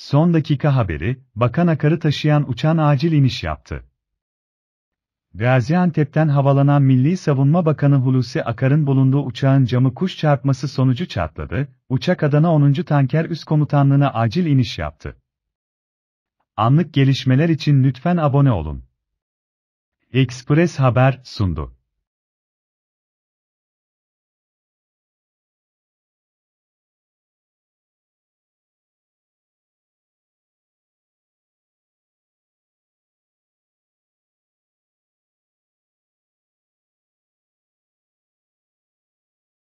Son dakika haberi, bakan akarı taşıyan uçağın acil iniş yaptı. Gaziantep'ten havalanan Milli Savunma Bakanı Hulusi Akar'ın bulunduğu uçağın camı kuş çarpması sonucu çatladı, uçak Adana 10. Tanker Üst Komutanlığı'na acil iniş yaptı. Anlık gelişmeler için lütfen abone olun. Express Haber sundu.